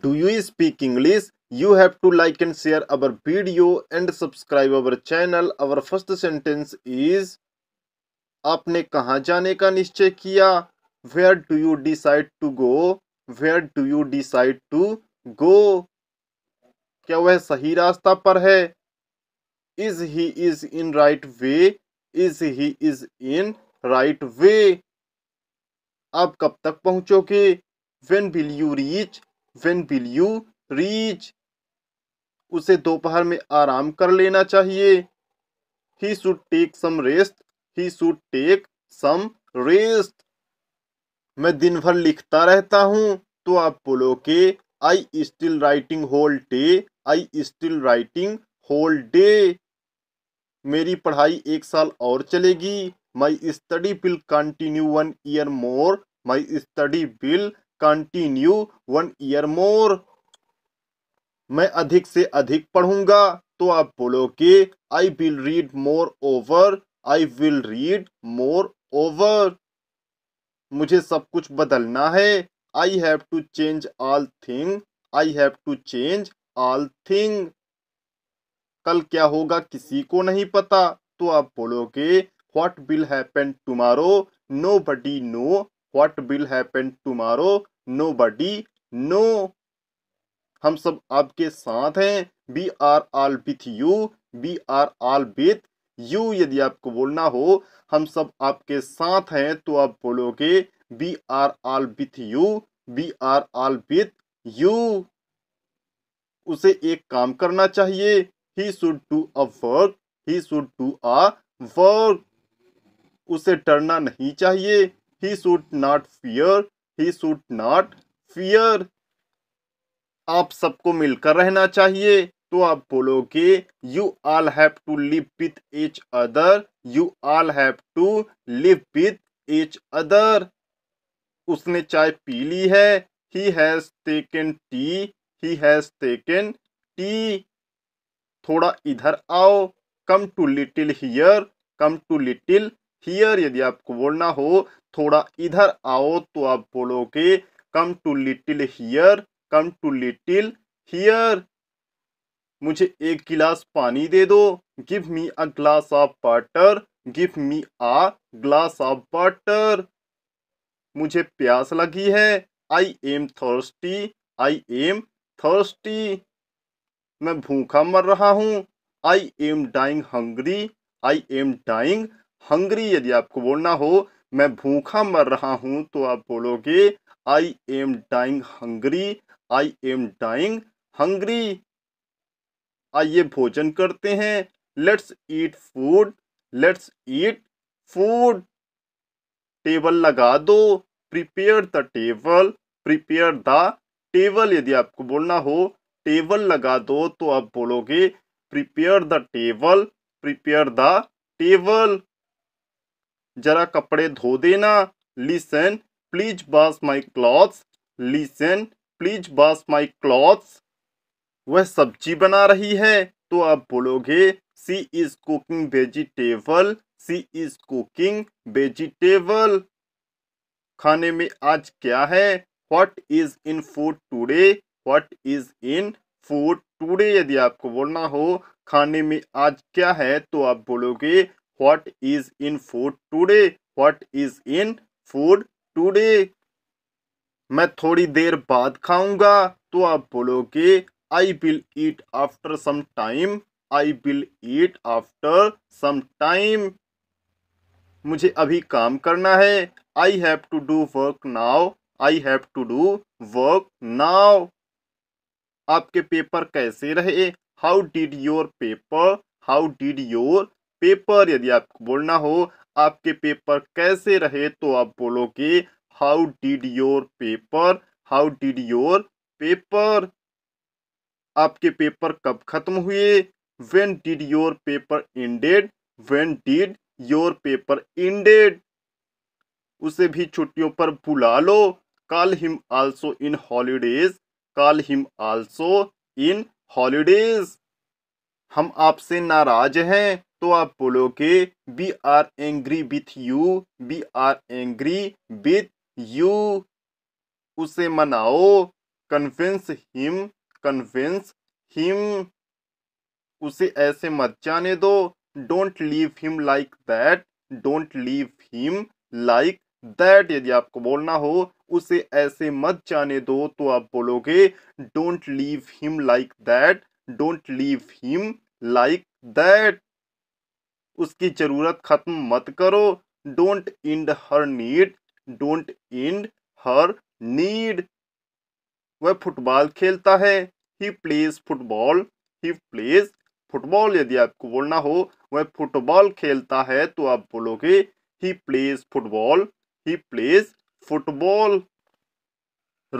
do you speak English you have to like and share our video and subscribe our channel Our first sentence is आपने कहाँ जाने का निश्चय किया where do you decide to go where do you decide to go क्या वह सही रास्ता पर है is he is in right way is he is in right way आप कब तक पहुंचोगे when will you reach when will you reach उसे दोपहर में आराम कर लेना चाहिए he should take some rest he should take some rest मैं दिन भर लिखता रहता हूँ तो आप बोलो के I still writing whole day I still writing whole day मेरी पढ़ाई एक साल और चलेगी my study will continue one year more my study will continue one year more मैं अधिक से अधिक पढ़ूंगा तो आप बोलोगे I will read more over I will read more over मुझे सब कुछ बदलना है I have to change all thing I have to change all thing कल क्या होगा किसी को नहीं पता तो आप बोलोगे what will happen tomorrow nobody know what will happen tomorrow nobody know हम सब आपके साथ हैं we are all with you we are all with you यदि आपको बोलना हो हम सब आपके साथ हैं तो आप बोलोगे we are all with you we are all with you उसे एक काम करना चाहिए he should do a work he should do a work उसे डरना नहीं चाहिए he should not fear he should not fear आप सबको मिलकर रहना चाहिए तो आप बोलोगे you all have to live with each other you all have to live with each other उसने चाय पी ली है ही has taken tea he has taken tea थोड़ा इधर आओ come to little here come to little here यदि आपको बोलना हो थोड़ा इधर आओ तो आप बोलोगे come to little here come to little here मुझे एक गिलास पानी दे दो give me a glass of water give me a glass of water मुझे प्यास लगी है I am thirsty I am thirsty मैं भूखा मर रहा हूँ I am dying hungry I am dying hungry यदि आपको बोलना हो मैं भूखा मर रहा हूं तो आप बोलोगे I am dying hungry I am dying hungry आइए भोजन करते हैं let's eat food let's eat food table लगा दो prepare the table prepare the table यदि आपको बोलना हो टेबल लगा दो तो आप बोलोगे prepare the table prepare the table जरा कपड़े धो देना लिसन प्लीज बास माई क्लॉथ्स लिसन प्लीज बास माई क्लॉथ्स वह सब्जी बना रही है तो आप बोलोगे she is cooking vegetable she is cooking vegetable खाने में आज क्या है what is in food today what is in food today यदि आपको बोलना हो खाने में आज क्या है तो आप बोलोगे what is in food today what is in food today मैं थोड़ी देर बाद खाऊंगा तो आप बोलोगे I will eat after some time I will eat after some time मुझे अभी काम करना है I have to do work now I have to do work now आपके पेपर कैसे रहे how did your paper how did your paper यदि आपको बोलना हो आपके पेपर कैसे रहे तो आप बोलोगे how did your paper how did your paper आपके पेपर कब खत्म हुए when did your paper ended when did your paper ended उसे भी छुट्टियों पर बुला लो call him also in holidays call him also in holidays हम आपसे नाराज हैं तो आप बोलोगे we are angry with you we are angry with you उसे मनाओ कन्विंस हिम कन्विंस हिम उसे ऐसे मत जाने दो don't leave him like that don't leave him like that यदि आपको बोलना हो उसे ऐसे मत जाने दो तो आप बोलोगे don't leave him like that don't leave him like that उसकी ज़रूरत ख़त्म मत करो don't end her need don't end her need वह फुटबॉल खेलता है he plays football he plays football यदि आपको बोलना हो वह फुटबॉल खेलता है तो आप बोलोगे he plays football he plays football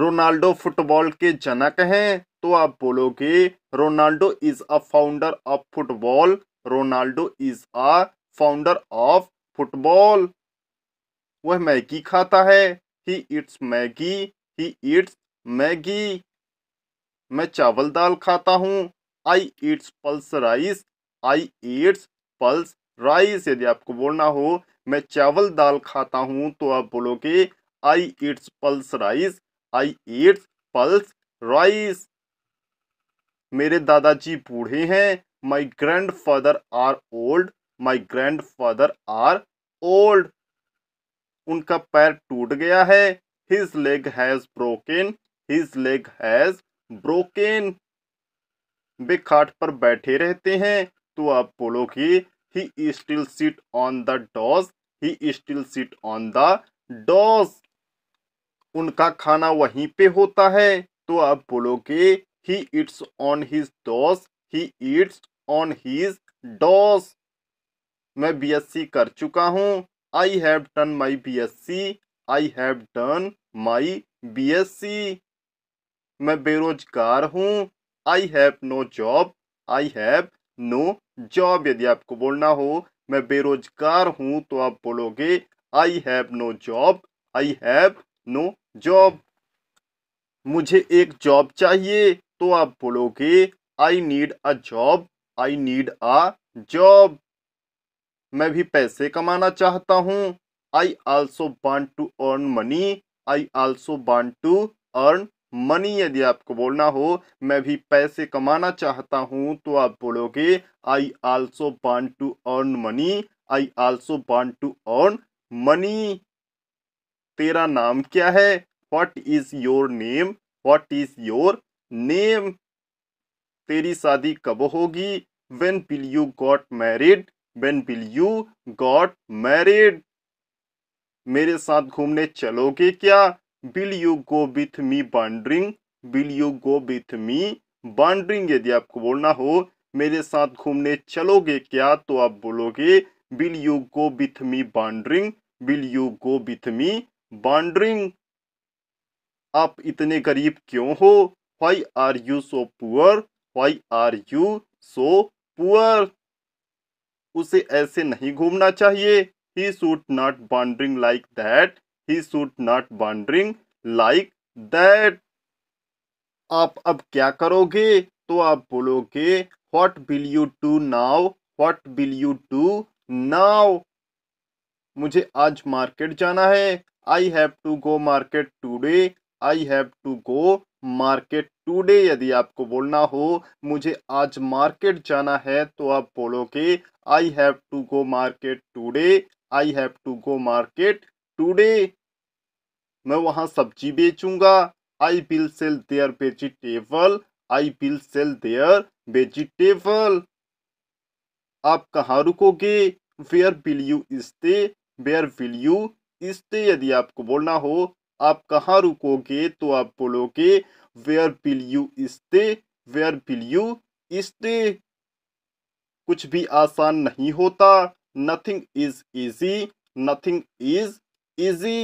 Ronaldo football के जनक हैं तो आप बोलोगे Ronaldo is a founder of football Ronaldo is a founder of football वह मैगी खाता है he eats Maggi he eats Maggi मैं चावल दाल खाता हूँ I eats pulse rice I eats pulse rice यदि आपको बोलना हो मैं चावल दाल खाता हूँ तो आप बोलोगे I eats pulse rice I eats pulse rice मेरे दादाजी बूढ़े हैं my grand father are old my grand father are old उनका पैर टूट गया है his leg has broken his leg has broken वे खाट पर बैठे रहते हैं तो आप बोलोगे he still sit on the doss he still sit on the doss उनका खाना वहीं पे होता है तो आप बोलोगे ही it's on his doss he it's on his doss मैं बीएससी कर चुका हूँ I have done my B S C I have done my B S C मैं बेरोजगार हूँ I have no job I have no job यदि आपको बोलना हो मैं बेरोजगार हूँ तो आप बोलोगे I have no job I have no job मुझे एक जॉब चाहिए तो आप बोलोगे I need a job I need a job मैं भी पैसे कमाना चाहता हूँ I also want to earn money I also want to earn money यदि आपको बोलना हो मैं भी पैसे कमाना चाहता हूँ तो आप बोलोगे I also want to earn money I also want to earn money तेरा नाम क्या है what is your name what is your name तेरी शादी कब होगी when will you got married when will you got married मेरे साथ घूमने चलोगे क्या will you go with me bounding will you go with me bounding यदि आपको बोलना हो मेरे साथ घूमने चलोगे क्या तो आप बोलोगे will you go with me bounding will you go with me bounding आप इतने गरीब क्यों हो why are you so poor why are you so poor उसे ऐसे नहीं घूमना चाहिए he should not bounding like that he should not bounding like that आप अब क्या करोगे तो आप बोलोगे what will you do now what will you do now मुझे आज मार्केट जाना है I have to go market today I have to go market today यदि आपको बोलना हो मुझे आज मार्केट जाना है तो आप बोलोगे I have to go market today I have to go market today मैं वहां सब्जी बेचूंगा I will sell there vegetable I will sell there vegetable आप कहाँ रुकोगे where will you stay where will you stay यदि आपको बोलना हो आप कहाँ रुकोगे तो आप बोलोगे where will you stay where will you stay कुछ भी आसान नहीं होता nothing is easy nothing is easy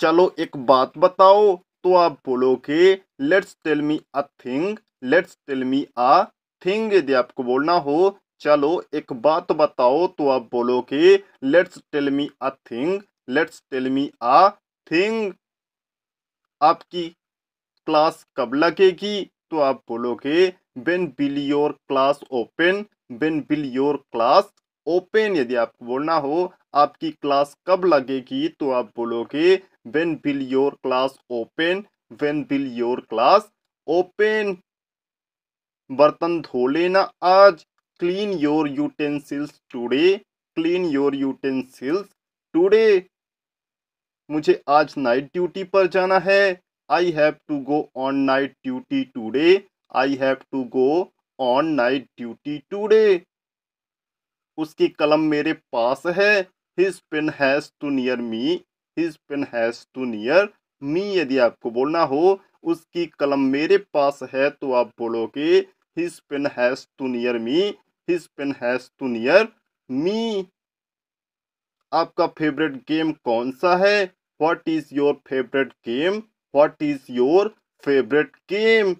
चलो एक बात बताओ तो आप बोलोगे let's tell me a thing let's tell me a thing यदि आपको बोलना हो चलो एक बात बताओ तो आप बोलोगे let's tell me a thing let's tell me a thing आपकी क्लास कब लगेगी तो आप बोलोगे when will your class open when will your class open यदि आपको बोलना हो आपकी क्लास कब लगेगी तो आप बोलोगे when will your class open when will your class open बर्तन धो लेना आज clean your utensils today clean your utensils today मुझे आज नाइट ड्यूटी पर जाना है I have to go on night duty today I have to go on night duty today उसकी कलम मेरे पास है his pen has to near me his pen has to near me यदि आपको बोलना हो उसकी कलम मेरे पास है तो आप बोलोगे his pen has to near me his pen has to near me आपका फेवरेट गेम कौन सा है what is your favourite game what is your favourite game